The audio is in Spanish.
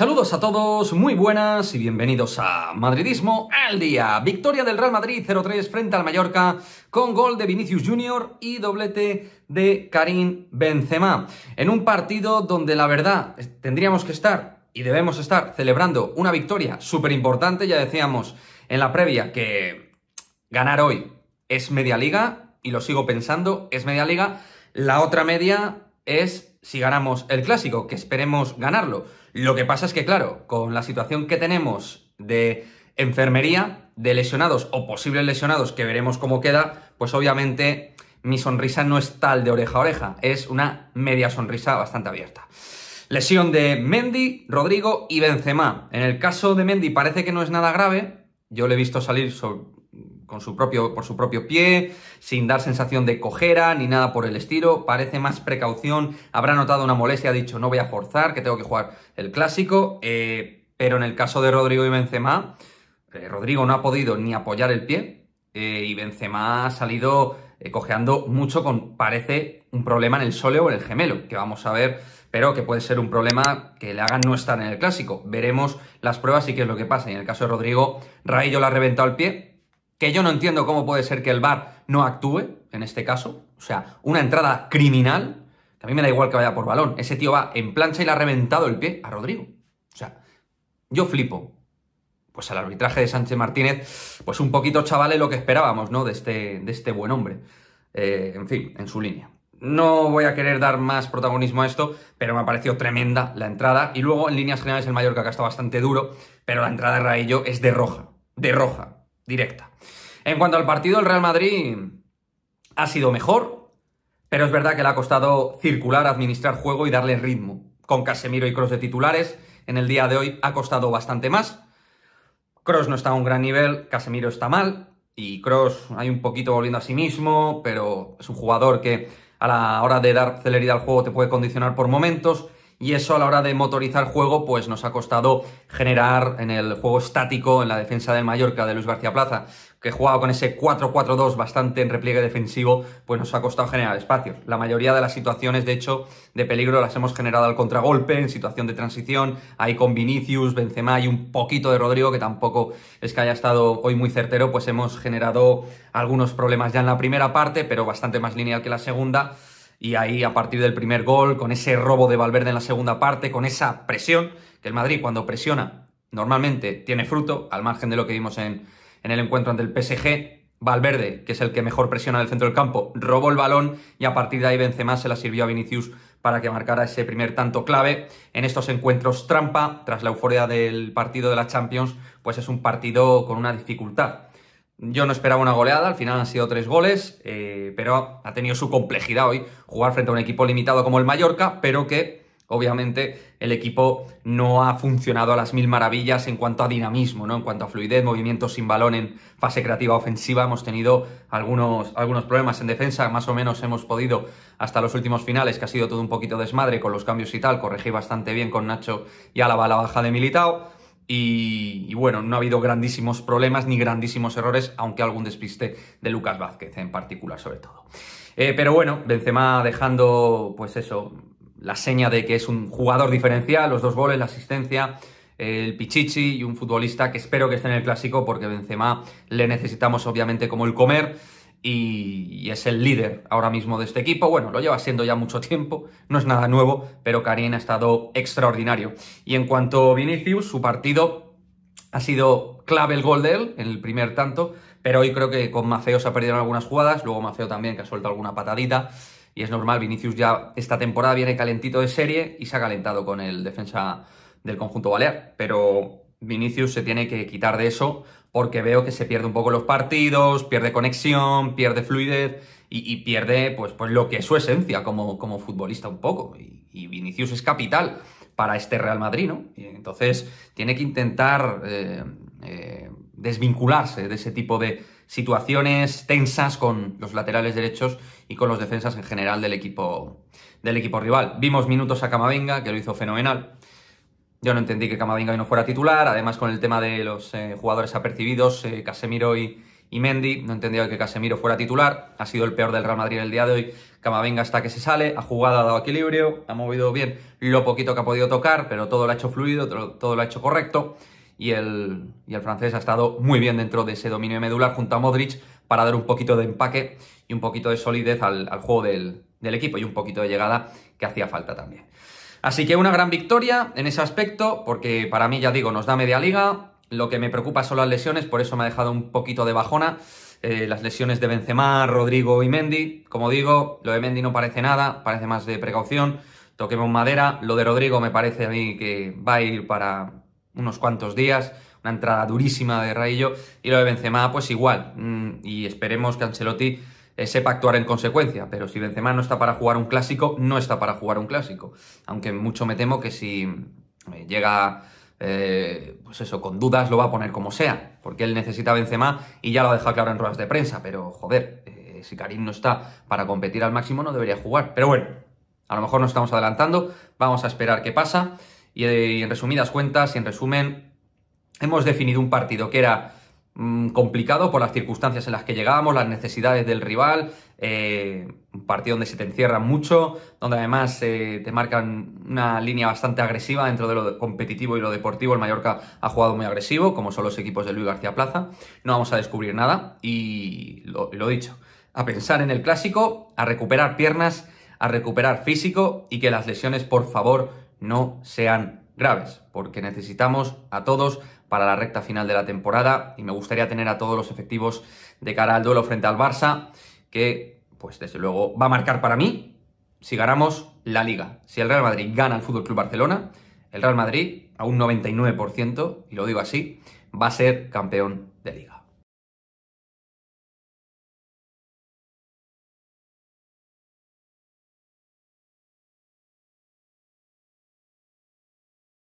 Saludos a todos, muy buenas y bienvenidos a Madridismo al día. Victoria del Real Madrid 0-3 frente al Mallorca con gol de Vinicius Jr. y doblete de Karim Benzema. En un partido donde la verdad tendríamos que estar y debemos estar celebrando una victoria súper importante, ya decíamos en la previa que ganar hoy es media liga y lo sigo pensando, es media liga. La otra media es si ganamos el clásico, que esperemos ganarlo. Lo que pasa es que, claro, con la situación que tenemos de enfermería, de lesionados o posibles lesionados, que veremos cómo queda, pues obviamente mi sonrisa no es tal de oreja a oreja, es una media sonrisa bastante abierta. Lesión de Mendy, Rodrigo y Benzema. En el caso de Mendy parece que no es nada grave, yo le he visto salir sobre con su propio, por su propio pie, sin dar sensación de cojera ni nada por el estilo. Parece más precaución. Habrá notado una molestia, ha dicho no voy a forzar, que tengo que jugar el clásico. Eh, pero en el caso de Rodrigo y Benzema, eh, Rodrigo no ha podido ni apoyar el pie eh, y Benzema ha salido cojeando mucho con, parece, un problema en el sóleo o en el gemelo, que vamos a ver, pero que puede ser un problema que le hagan no estar en el clásico. Veremos las pruebas y qué es lo que pasa. Y en el caso de Rodrigo, Rayo le ha reventado el pie, que yo no entiendo cómo puede ser que el VAR no actúe en este caso. O sea, una entrada criminal, que a mí me da igual que vaya por balón. Ese tío va en plancha y le ha reventado el pie a Rodrigo. O sea, yo flipo. Pues al arbitraje de Sánchez Martínez, pues un poquito chavale lo que esperábamos, ¿no? De este, de este buen hombre. Eh, en fin, en su línea. No voy a querer dar más protagonismo a esto, pero me ha parecido tremenda la entrada. Y luego, en líneas generales, el Mallorca acá está bastante duro, pero la entrada de Raello es de roja, de roja, directa. En cuanto al partido, el Real Madrid ha sido mejor, pero es verdad que le ha costado circular, administrar juego y darle ritmo. Con Casemiro y Cross de titulares, en el día de hoy ha costado bastante más. Cross no está a un gran nivel, Casemiro está mal, y Cross hay un poquito volviendo a sí mismo, pero es un jugador que a la hora de dar celeridad al juego te puede condicionar por momentos y eso a la hora de motorizar juego pues nos ha costado generar en el juego estático, en la defensa del Mallorca de Luis García Plaza, que jugaba con ese 4-4-2 bastante en repliegue defensivo, pues nos ha costado generar espacio. La mayoría de las situaciones, de hecho, de peligro las hemos generado al contragolpe, en situación de transición, ahí con Vinicius, Benzema y un poquito de Rodrigo, que tampoco es que haya estado hoy muy certero, pues hemos generado algunos problemas ya en la primera parte, pero bastante más lineal que la segunda. Y ahí a partir del primer gol, con ese robo de Valverde en la segunda parte, con esa presión, que el Madrid cuando presiona normalmente tiene fruto, al margen de lo que vimos en, el encuentro ante el PSG, Valverde, que es el que mejor presiona el centro del campo, robó el balón y a partir de ahí Benzema se la sirvió a Vinicius para que marcara ese primer tanto clave. En estos encuentros trampa, tras la euforia del partido de la Champions, pues es un partido con una dificultad. Yo no esperaba una goleada, al final han sido tres goles, eh, pero ha tenido su complejidad hoy jugar frente a un equipo limitado como el Mallorca, pero que obviamente el equipo no ha funcionado a las mil maravillas en cuanto a dinamismo, ¿no? En cuanto a fluidez, movimientos sin balón en fase creativa ofensiva. Hemos tenido algunos, algunos problemas en defensa, más o menos hemos podido hasta los últimos finales, que ha sido todo un poquito desmadre con los cambios y tal. Corregí bastante bien con Nacho y a la baja de Militao. Y, bueno, no ha habido grandísimos problemas ni grandísimos errores, aunque algún despiste de Lucas Vázquez en particular sobre todo. Eh, pero bueno, Benzema dejando pues eso, la seña de que es un jugador diferencial, los dos goles, la asistencia, el pichichi y un futbolista que espero que esté en el clásico porque Benzema le necesitamos obviamente como el comer y es el líder ahora mismo de este equipo. Bueno, lo lleva siendo ya mucho tiempo, no es nada nuevo, pero Karim ha estado extraordinario. Y en cuanto a Vinicius, su partido ha sido clave el gol de él en el primer tanto, pero hoy creo que con Maceo se ha perdido algunas jugadas, luego Maceo también que ha suelto alguna patadita. Y es normal, Vinicius ya esta temporada viene calentito de serie y se ha calentado con el defensa del conjunto balear. Pero Vinicius se tiene que quitar de eso porque veo que se pierde un poco los partidos, pierde conexión, pierde fluidez y, pierde pues, pues lo que es su esencia como, como futbolista un poco. Y, Vinicius es capital para este Real Madrid, ¿no? Y entonces tiene que intentar eh, eh, desvincularse de ese tipo de situaciones tensas con los laterales derechos y con los defensas en general del equipo, del equipo rival. Vimos minutos a Camavinga, que lo hizo fenomenal. Yo no entendí que Camavinga no fuera titular, además con el tema de los eh, jugadores apercibidos, eh, Casemiro y, y, Mendy, no entendía que Casemiro fuera titular, ha sido el peor del Real Madrid el día de hoy, Camavinga hasta que se sale, ha jugado, ha dado equilibrio, ha movido bien lo poquito que ha podido tocar, pero todo lo ha hecho fluido, todo lo ha hecho correcto, y el, francés ha estado muy bien dentro de ese dominio medular junto a Modric para dar un poquito de empaque y un poquito de solidez al, juego del equipo y un poquito de llegada que hacía falta también. Así que una gran victoria en ese aspecto, porque para mí, ya digo, nos da media liga. Lo que me preocupa son las lesiones, por eso me ha dejado un poquito de bajona. Eh, las lesiones de Benzema, Rodrigo y Mendy. Como digo, lo de Mendy no parece nada, parece más de precaución. Toquemos madera. Lo de Rodrigo me parece a mí que va a ir para unos cuantos días. Una entrada durísima de Rayo Y lo de Benzema, pues igual. Mm, y esperemos que Ancelotti eh, sepa actuar en consecuencia. Pero si Benzema no está para jugar un clásico, no está para jugar un clásico. Aunque mucho me temo que si eh, llega, eh, pues eso, con dudas lo va a poner como sea. Porque él necesita a Benzema y ya lo ha dejado claro en ruedas de prensa. Pero joder, si Karim no está para competir al máximo, no debería jugar. Pero bueno, a lo mejor nos estamos adelantando. Vamos a esperar qué pasa. Y, y en resumidas cuentas y en resumen, hemos definido un partido que era Mm, complicado por las circunstancias en las que llegábamos las necesidades del rival, eh, un partido donde se te encierra mucho, donde además eh, te marcan una línea bastante agresiva dentro de lo competitivo y lo deportivo. El Mallorca ha jugado muy agresivo, como son los equipos de Luis García Plaza. No vamos a descubrir nada y lo, lo dicho, a pensar en el clásico, a recuperar piernas, a recuperar físico y que las lesiones, por favor, no sean graves, porque necesitamos a todos para la recta final de la temporada y me gustaría tener a todos los efectivos de cara al duelo frente al Barça, que pues desde luego va a marcar para mí si ganamos la liga. Si el Real Madrid gana el Fútbol Club Barcelona, el Real Madrid a un 99%, y lo digo así, va a ser campeón de liga.